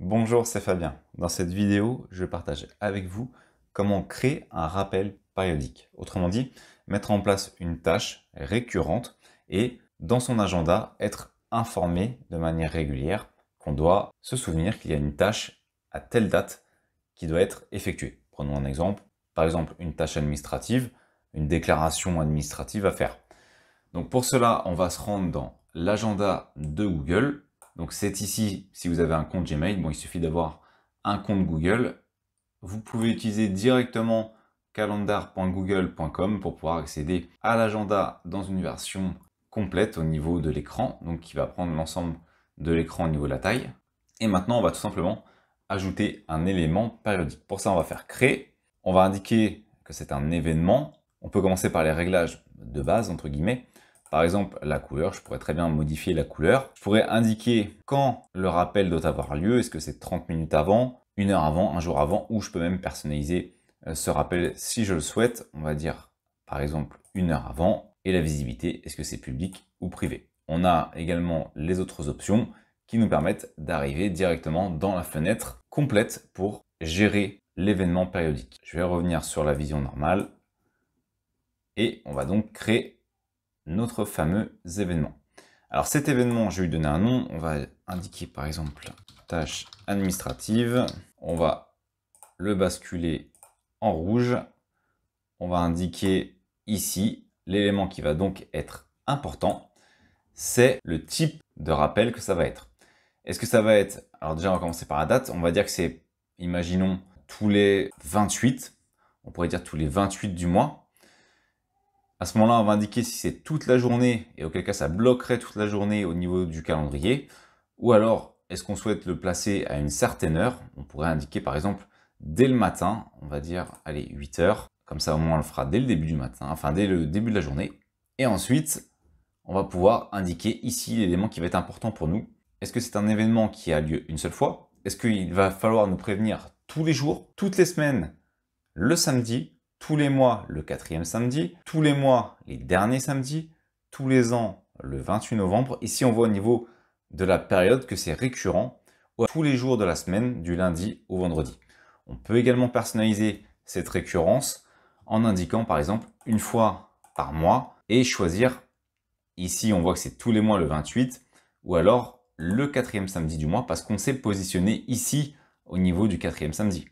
Bonjour, c'est Fabien. Dans cette vidéo, je vais partager avec vous comment créer un rappel périodique. Autrement dit, mettre en place une tâche récurrente et dans son agenda, être informé de manière régulière qu'on doit se souvenir qu'il y a une tâche à telle date qui doit être effectuée. Prenons un exemple, par exemple une tâche administrative, une déclaration administrative à faire. Donc pour cela, on va se rendre dans l'agenda de Google donc c'est ici, si vous avez un compte Gmail, bon, il suffit d'avoir un compte Google. Vous pouvez utiliser directement calendar.google.com pour pouvoir accéder à l'agenda dans une version complète au niveau de l'écran, donc qui va prendre l'ensemble de l'écran au niveau de la taille. Et maintenant, on va tout simplement ajouter un élément périodique. Pour ça, on va faire créer. On va indiquer que c'est un événement. On peut commencer par les réglages de base, entre guillemets. Par exemple, la couleur, je pourrais très bien modifier la couleur. Je pourrais indiquer quand le rappel doit avoir lieu. Est-ce que c'est 30 minutes avant, une heure avant, un jour avant, ou je peux même personnaliser euh, ce rappel si je le souhaite. On va dire, par exemple, une heure avant. Et la visibilité, est-ce que c'est public ou privé On a également les autres options qui nous permettent d'arriver directement dans la fenêtre complète pour gérer l'événement périodique. Je vais revenir sur la vision normale et on va donc créer notre fameux événement. Alors cet événement, je vais lui donner un nom. On va indiquer par exemple tâche administrative. On va le basculer en rouge. On va indiquer ici l'élément qui va donc être important. C'est le type de rappel que ça va être. Est-ce que ça va être... Alors déjà, on va commencer par la date. On va dire que c'est, imaginons, tous les 28. On pourrait dire tous les 28 du mois. À ce moment-là, on va indiquer si c'est toute la journée, et auquel cas ça bloquerait toute la journée au niveau du calendrier, ou alors est-ce qu'on souhaite le placer à une certaine heure On pourrait indiquer par exemple dès le matin, on va dire allez 8 heures, comme ça au moins on le fera dès le début du matin, enfin dès le début de la journée. Et ensuite, on va pouvoir indiquer ici l'élément qui va être important pour nous. Est-ce que c'est un événement qui a lieu une seule fois Est-ce qu'il va falloir nous prévenir tous les jours, toutes les semaines, le samedi tous les mois le quatrième samedi, tous les mois les derniers samedis, tous les ans le 28 novembre. Ici, on voit au niveau de la période que c'est récurrent tous les jours de la semaine, du lundi au vendredi. On peut également personnaliser cette récurrence en indiquant par exemple une fois par mois et choisir, ici on voit que c'est tous les mois le 28, ou alors le quatrième samedi du mois parce qu'on s'est positionné ici au niveau du quatrième samedi.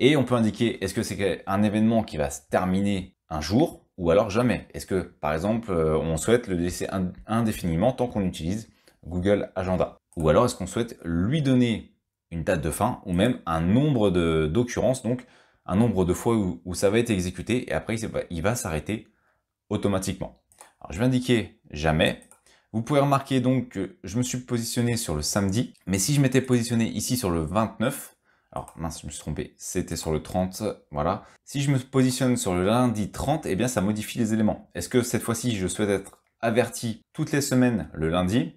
Et on peut indiquer est-ce que c'est un événement qui va se terminer un jour ou alors jamais. Est-ce que, par exemple, euh, on souhaite le laisser indéfiniment tant qu'on utilise Google Agenda Ou alors est-ce qu'on souhaite lui donner une date de fin ou même un nombre d'occurrences, donc un nombre de fois où, ça va être exécuté et après il va, va s'arrêter automatiquement. Alors, je vais indiquer jamais. Vous pouvez remarquer donc que je me suis positionné sur le samedi, mais si je m'étais positionné ici sur le 29, alors mince, je me suis trompé, c'était sur le 30, voilà. Si je me positionne sur le lundi 30, eh bien ça modifie les éléments. Est-ce que cette fois-ci, je souhaite être averti toutes les semaines le lundi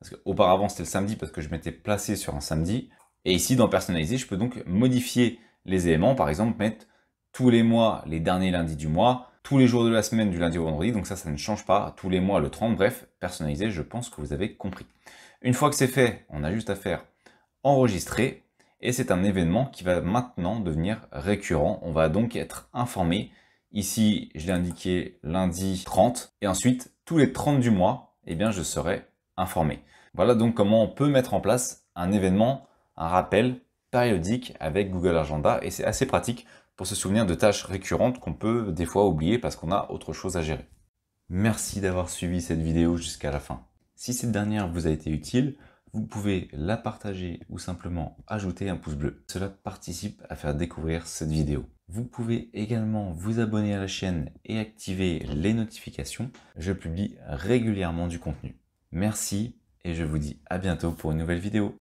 Parce qu'auparavant, c'était le samedi parce que je m'étais placé sur un samedi. Et ici, dans personnaliser, je peux donc modifier les éléments, par exemple mettre tous les mois, les derniers lundis du mois, tous les jours de la semaine du lundi au vendredi, donc ça, ça ne change pas, tous les mois le 30, bref, personnaliser, je pense que vous avez compris. Une fois que c'est fait, on a juste à faire enregistrer et c'est un événement qui va maintenant devenir récurrent. On va donc être informé. Ici, je l'ai indiqué lundi 30 et ensuite tous les 30 du mois, eh bien je serai informé. Voilà donc comment on peut mettre en place un événement, un rappel périodique avec Google Agenda et c'est assez pratique pour se souvenir de tâches récurrentes qu'on peut des fois oublier parce qu'on a autre chose à gérer. Merci d'avoir suivi cette vidéo jusqu'à la fin. Si cette dernière vous a été utile, vous pouvez la partager ou simplement ajouter un pouce bleu. Cela participe à faire découvrir cette vidéo. Vous pouvez également vous abonner à la chaîne et activer les notifications. Je publie régulièrement du contenu. Merci et je vous dis à bientôt pour une nouvelle vidéo.